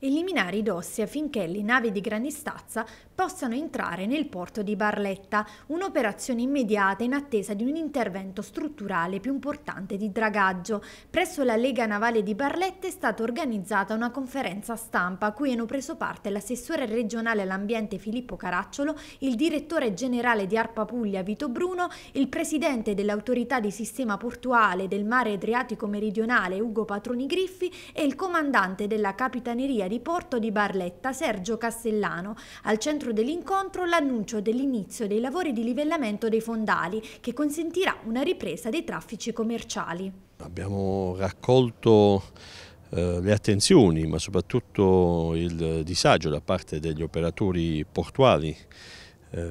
eliminare i dossi affinché le navi di grande stazza possano entrare nel porto di Barletta, un'operazione immediata in attesa di un intervento strutturale più importante di dragaggio. Presso la Lega Navale di Barletta è stata organizzata una conferenza stampa a cui hanno preso parte l'assessore regionale all'ambiente Filippo Caracciolo, il direttore generale di Arpa Puglia Vito Bruno, il presidente dell'autorità di sistema portuale del mare Adriatico Meridionale Ugo Patroni Griffi e il comandante della Capitaneria ieri, Porto di Barletta, Sergio Castellano. Al centro dell'incontro l'annuncio dell'inizio dei lavori di livellamento dei fondali, che consentirà una ripresa dei traffici commerciali. Abbiamo raccolto eh, le attenzioni, ma soprattutto il disagio da parte degli operatori portuali eh,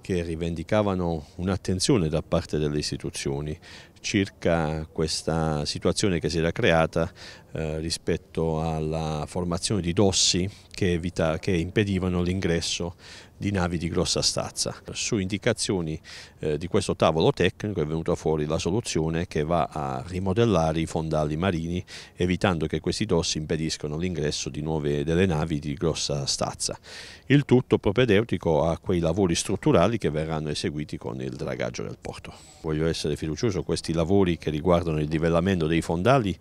che rivendicavano un'attenzione da parte delle istituzioni circa questa situazione che si era creata eh, rispetto alla formazione di dossi che, evita, che impedivano l'ingresso di navi di grossa stazza. Su indicazioni eh, di questo tavolo tecnico è venuta fuori la soluzione che va a rimodellare i fondali marini evitando che questi dossi impediscano l'ingresso di delle navi di grossa stazza. Il tutto propedeutico a quei lavori strutturali che verranno eseguiti con il dragaggio del porto. Voglio essere fiducioso, questi lavori che riguardano il livellamento dei fondali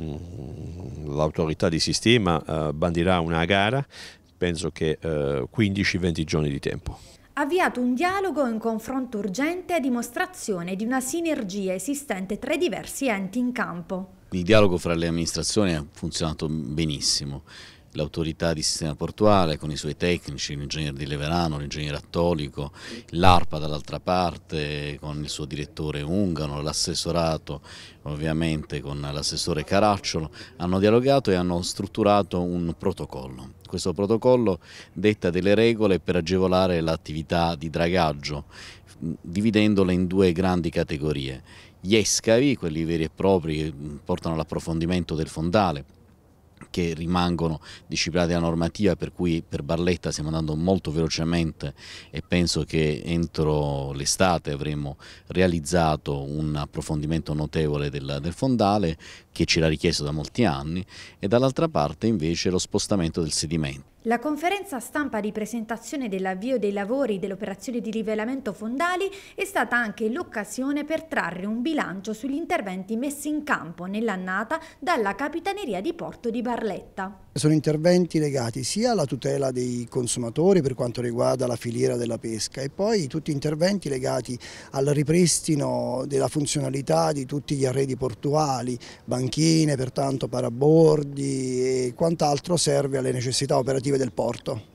mm, l'autorità di sistema eh, bandirà una gara, penso che 15-20 eh, giorni di tempo avviato un dialogo e un confronto urgente a dimostrazione di una sinergia esistente tra i diversi enti in campo. Il dialogo fra le amministrazioni ha funzionato benissimo l'autorità di sistema portuale con i suoi tecnici, l'ingegnere di Leverano, l'ingegnere Attolico, l'ARPA dall'altra parte con il suo direttore Ungano, l'assessorato ovviamente con l'assessore Caracciolo, hanno dialogato e hanno strutturato un protocollo. Questo protocollo detta delle regole per agevolare l'attività di dragaggio dividendole in due grandi categorie. Gli escavi, quelli veri e propri che portano all'approfondimento del fondale, che rimangono disciplinati dalla normativa per cui per Barletta stiamo andando molto velocemente e penso che entro l'estate avremo realizzato un approfondimento notevole del, del fondale che ci era richiesto da molti anni e dall'altra parte invece lo spostamento del sedimento. La conferenza stampa di presentazione dell'avvio dei lavori dell'operazione di rivelamento fondali è stata anche l'occasione per trarre un bilancio sugli interventi messi in campo nell'annata dalla Capitaneria di Porto di Barletta. Sono interventi legati sia alla tutela dei consumatori per quanto riguarda la filiera della pesca e poi tutti interventi legati al ripristino della funzionalità di tutti gli arredi portuali, banchine, pertanto parabordi e quant'altro serve alle necessità operative del porto.